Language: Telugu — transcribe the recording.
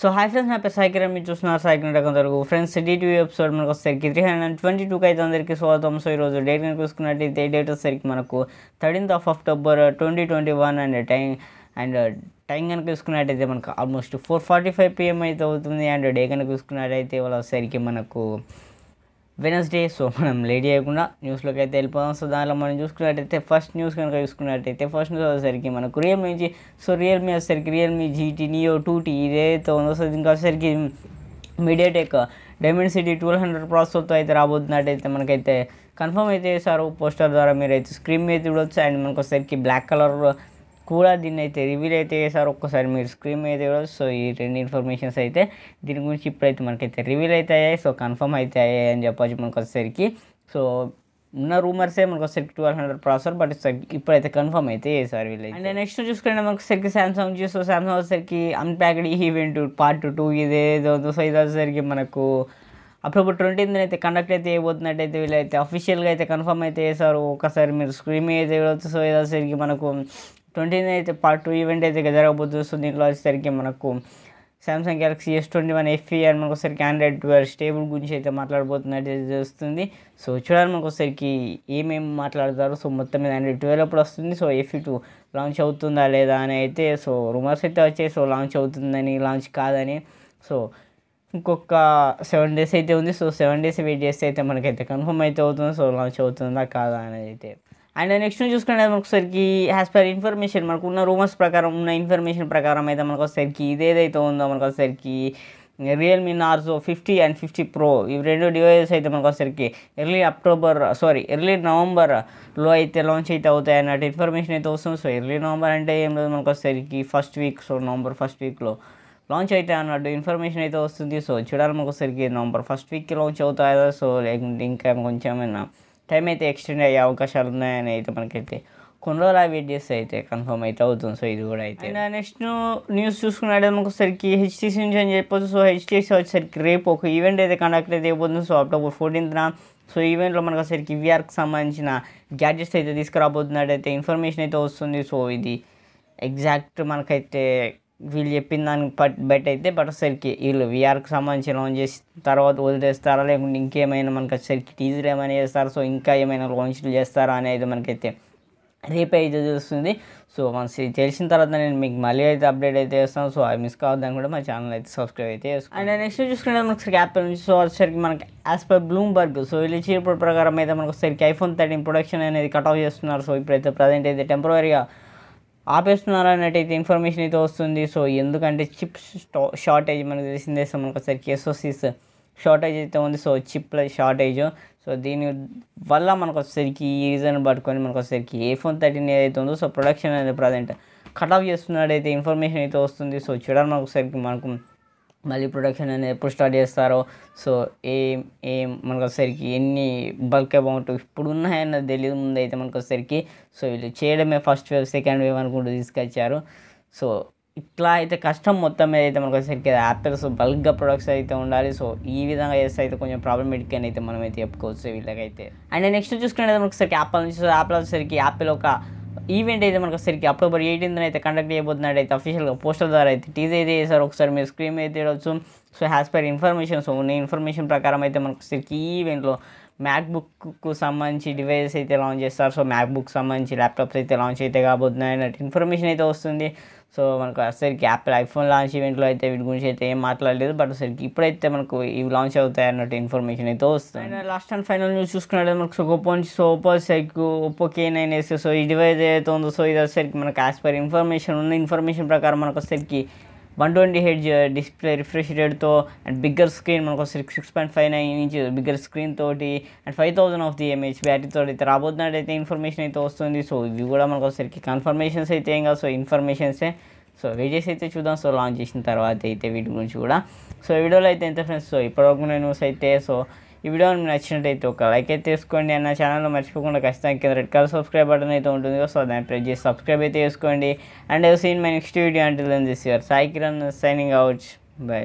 సో హై ఫ్రెండ్స్ నా పేరు సాయికిరణ్ మీరు చూస్తున్నారు సాయికిరణ్ కొందరు ఫ్రెండ్స్ డిటీవీ ఎపిసోడ్ మనకు వచ్చేసరికి త్రీ హండ్రెడ్ అండ్ ట్వంటీ టూకి అయితే అందరికీ స్వాగతం సో ఈరోజు డేట్ కనుక చూసుకున్నట్టయితే డేట్ వచ్చేసరికి మనకు thirteenth of October twenty twenty one and time and time కనుక చూసుకున్నట్టయితే మనకు almost four forty five PM అయితే అవుతుంది అండ్ డే కనుక చూసుకున్నట్టయితే వాళ్ళ వచ్చేసరికి మనకు వెనస్డే సో మనం లేడీ అయ్యకుండా న్యూస్లోకి అయితే వెళ్ళిపోదాం సో దానిలో మనం చూసుకున్నట్టయితే ఫస్ట్ న్యూస్ కనుక చూసుకున్నట్టయితే ఫస్ట్ న్యూస్ వచ్చేసరికి మనకు రియల్మీ నుంచి సో రియల్మీ వచ్చేసరికి Realme GT Neo two T ఇదేతో వస్తుంది ఇంకా వచ్చేసరికి మీడియాటెక్ సిటీ ట్వెల్వ్ హండ్రెడ్ ప్రాసెస్తో అయితే రాబోతున్నట్టయితే మనకైతే కన్ఫర్మ్ అయితే చేశారు పోస్టర్ ద్వారా మీరు అయితే స్క్రీన్ మీద చూడొచ్చు అండ్ మనకు వచ్చేసరికి బ్లాక్ కలర్ కూడా దీన్ని అయితే రివీల్ అయితే చేశారు ఒక్కసారి మీరు స్క్రీన్ మీద చూడవచ్చు సో ఈ రెండు ఇన్ఫర్మేషన్స్ అయితే దీని గురించి ఇప్పుడైతే మనకైతే రివీల్ అయితే అయ్యాయి సో కన్ఫర్మ్ అయితే అయ్యాయి అని చెప్పచ్చు మనకు వచ్చేసరికి సో ఉన్న రూమర్సే మనకు వచ్చేసరికి ట్వెల్వ్ హండ్రెడ్ ప్రాసెసర్ బట్ ఇప్పుడైతే కన్ఫర్మ్ అయితే చేశారు వీళ్ళు అండ్ నెక్స్ట్ చూసుకుంటే మనకు సరికి సామ్సంగ్ సో సామ్సంగ్ వచ్చేసరికి అన్ప్యాక్డ్ ఈవెంట్ పార్ట్ టూ ఇదేదో సో ఇది వచ్చేసరికి మనకు అక్టోబర్ ట్వంటీ అయితే కండక్ట్ అయితే అయితే వీళ్ళైతే అఫీషియల్గా అయితే కన్ఫర్మ్ అయితే చేశారు ఒకసారి మీరు స్క్రీన్ అయితే చూడవచ్చు సో ఇదేసరికి మనకు ట్వంటీ అయితే పార్ట్ టూ ఈవెంట్ అయితే జరగబోతుంది సో దీంట్లో వచ్చేసరికి మనకు Samsung Galaxy S twenty one FE అని మనకు ఒకసారికి ఆండ్రాయిడ్ ట్వెల్వ్ స్టేబుల్ గురించి అయితే మాట్లాడబోతున్నట్టు తెలుస్తుంది సో చూడాలి మనకు ఒకసారికి ఏమేమి మాట్లాడతారు సో మొత్తం మీద ఆండ్రాయిడ్ ట్వెల్వ్ అప్పుడు వస్తుంది సో ఎఫ్ఈ టూ లాంచ్ అవుతుందా లేదా అని అయితే సో రూమర్స్ అయితే వచ్చాయి సో లాంచ్ అవుతుందని లాంచ్ కాదని సో ఇంకొక సెవెన్ డేస్ అయితే ఉంది సో సెవెన్ డేస్ వెయిట్ చేస్తే అయితే మనకైతే కన్ఫర్మ్ అయితే అవుతుంది సో లాంచ్ అవుతుందా కాదా అని అయితే అండ్ నెక్స్ట్ చూసుకుంటే సరికి యాజ్ పర్ ఇన్ఫర్మేషన్ మనకు ఉన్న రూమర్స్ ప్రకారం ఉన్న ఇన్ఫర్మేషన్ ప్రకారం అయితే మనకొకసారికి ఇదేదైతే ఉందో మనకొకసారికి Realme Narzo fifty and fifty pro ఇవి రెండు డివైజెస్ అయితే మనకు వచ్చేసరికి ఎర్లీ అక్టోబర్ సారీ ఎర్లీ నవంబర్లో అయితే లాంచ్ అయితే అవుతాయి అన్నట్టు ఇన్ఫర్మేషన్ అయితే వస్తుంది సో ఎర్లీ నవంబర్ అంటే ఏం లేదు మనకు వచ్చేసరికి first week so November first వీక్లో లాంచ్ అయితే అన్నట్టు ఇన్ఫర్మేషన్ అయితే వస్తుంది సో చూడాలి మనకు వచ్చేసరికి నవంబర్ ఫస్ట్ వీక్కి లాంచ్ అవుతాయా సో లేకుంటే ఇంకా కొంచెం ఏమైనా టైం అయితే ఎక్స్టెండ్ అయ్యే అవకాశాలు ఉన్నాయని అయితే మనకైతే కొన్ని రోజులు వెయిట్ చేస్తే అయితే కన్ఫర్మ్ అయితే అవుతుంది సో ఇది కూడా అయితే నెక్స్ట్ న్యూస్ చూసుకున్నట్టు ఒకసారికి హెచ్టీసీ నుంచి అని చెప్పొచ్చు సో హెచ్టీసీ వచ్చేసరికి రేపు ఒక ఈవెంట్ అయితే కండక్ట్ అయితే అయిపోతుంది సో అక్టోబర్ ఫోర్టీన్త్న సో ఈవెంట్లో మనకు ఒకసారికి వీఆర్కి సంబంధించిన గ్యాడ్జెట్స్ అయితే అయితే ఇన్ఫర్మేషన్ అయితే వస్తుంది సో ఇది ఎగ్జాక్ట్ మనకైతే వీళ్ళు చెప్పిన దానికి బట్ బెట్ అయితే బట్ ఒకసారికి వీళ్ళు వీఆర్కి సంబంధించిన లోన్ చేసి తర్వాత వదిలేస్తారా లేకుంటే ఇంకేమైనా మనకి ఒకసారికి టీజర్ ఏమైనా చేస్తారా సో ఇంకా ఏమైనా లాంచ్లు చేస్తారా అనేది మనకైతే రేపే అయితే చూస్తుంది సో మనకి తెలిసిన తర్వాత నేను మీకు మళ్ళీ అయితే అప్డేట్ అయితే చేస్తాను సో అవి మిస్ కావద్దని కూడా మా ఛానల్ అయితే సబ్స్క్రైబ్ అయితే చేస్తాను అండ్ నెక్స్ట్ చూసుకుంటే మనకి యాప్ నుంచి సో సరికి మనకి యాజ్ పర్ బ్లూమ్బర్గ్ సో వీళ్ళు ఇచ్చిన ప్రకారం అయితే మనకు ఒకసారికి ఐఫోన్ థర్టీన్ ప్రొడక్షన్ అనేది కట్ ఆఫ్ చేస్తున్నారు సో ఇప్పుడైతే ప్రజెంట్ అయితే టెంపరీగా ఆపేస్తున్నారన్నట్టయితే ఇన్ఫర్మేషన్ అయితే వస్తుంది సో ఎందుకంటే చిప్స్ షార్టేజ్ మనకు తెలిసిందే సో మనకు ఒకసారి కెసోసిస్ షార్టేజ్ అయితే ఉంది సో చిప్ల షార్టేజ్ సో దీని వల్ల మనకు వచ్చేసరికి ఈ రీజన్ పట్టుకొని మనకు వచ్చేసరికి ఏ ఫోన్ థర్టీన్ ఏదైతే ఉందో సో ప్రొడక్షన్ అనేది ప్రజెంట్ కట్ ఆఫ్ చేస్తున్నాడైతే ఇన్ఫర్మేషన్ అయితే వస్తుంది సో చూడాలి మనకు ఒకసారికి మనకు మళ్ళీ ప్రొడక్షన్ అనేది ఎప్పుడు స్టార్ట్ చేస్తారో సో ఏం ఏం మనకు వచ్చేసరికి ఎన్ని బల్క్ అమౌంట్ ఇప్పుడు ఉన్నాయన్నది తెలియదు ముందు అయితే మనకు వచ్చేసరికి సో వీళ్ళు చేయడమే ఫస్ట్ వేవ్ సెకండ్ వేవ్ అనుకుంటూ తీసుకొచ్చారు సో ఇట్లా అయితే కష్టం మొత్తం మీద అయితే మనకు వచ్చేసరికి యాపిల్స్ బల్క్గా ప్రొడక్ట్స్ అయితే ఉండాలి సో ఈ విధంగా చేస్తే అయితే కొంచెం ప్రాబ్లమేటిక్ అని అయితే మనం అయితే చెప్పుకోవచ్చు వీళ్ళకైతే అండ్ నెక్స్ట్ చూసుకునేది మనకు సరికి యాపిల్ నుంచి యాపిల్ వచ్చేసరికి యాపిల్ ఒక ఈవెంట్ అయితే మనకు సరికి అక్టోబర్ ఎయిటీన్త్న అయితే కండక్ట్ చేయబోతున్నాడు అయితే అఫీషియల్గా పోస్టర్ ద్వారా అయితే టీజ్ అయితే చేశారు ఒకసారి మీరు స్క్రీన్ అయితే చూడవచ్చు so as per information so ఉన్న ఇన్ఫర్మేషన్ ప్రకారం అయితే మనకు సరికి ఈవెంట్లో మ్యాక్బుక్కు సంబంధించి డివైజెస్ అయితే లాంచ్ చేస్తారు సో మ్యాక్బుక్ సంబంధించి ల్యాప్టాప్స్ అయితే లాంచ్ అయితే కాబోతున్నాయి అన్నట్టు ఇన్ఫర్మేషన్ అయితే వస్తుంది సో మనకు అసలుకి యాపిల్ ఐఫోన్ లాంచ్ ఈవెంట్లో అయితే వీటి గురించి అయితే ఏం మాట్లాడలేదు బట్ అసలుకి ఇప్పుడైతే మనకు ఇవి లాంచ్ అవుతాయి అన్నట్టు ఇన్ఫర్మేషన్ అయితే వస్తుంది లాస్ట్ అండ్ ఫైనల్ న్యూస్ చూసుకున్నట్టు మనకు సో ఒప్పో నుంచి సో ఒప్పో సైక్ Oppo K nine S so ఈ డివైజ్ ఏదైతే ఉందో సో ఇది వచ్చేసరికి మనకు యాజ్ పర్ ఇన్ఫర్మేషన్ ఉన్న ఇన్ఫర్మేషన్ ప్రకారం మనకు వచ్చేసరికి one twenty hertz display refresh రేట్తో అండ్ బిగ్గర్ స్క్రీన్ మనకు six six point five nine inch bigger screen తోటి and five thousand of the mAh బ్యాటరీతో అయితే అయితే ఇన్ఫర్మేషన్ అయితే వస్తుంది సో ఇవి కూడా మనకు ఒకసారికి కన్ఫర్మేషన్స్ అయితే ఏం కాదు సో ఇన్ఫర్మేషన్సే సో వీడియోస్ అయితే చూద్దాం సో లాంచ్ చేసిన తర్వాత అయితే వీటి గురించి కూడా సో వీడియోలో అయితే ఎంత ఫ్రెండ్స్ సో ఇప్పటివరకు న్యూస్ అయితే సో ఈ వీడియో నచ్చినట్టయితే ఒక లైక్ అయితే చేసుకోండి అన్న ఛానల్ మర్చిపోకుండా ఖచ్చితంగా కింద రెడ్ కలర్ సబ్స్క్రైబ్ బటన్ అయితే ఉంటుంది సో దాన్ని ప్రెస్ చేసి సబ్స్క్రైబ్ అయితే చేసుకోండి and seen my next video అంటే this your Sai Kiran signing out by